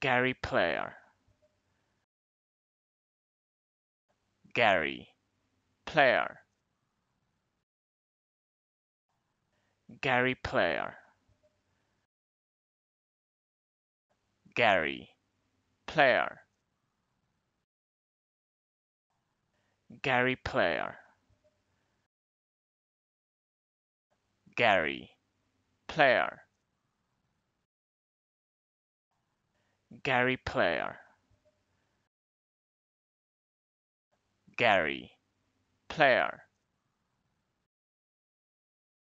Gary Player Gary Player Gary Player Gary Player Gary Player Gary Player Gary Player Gary Player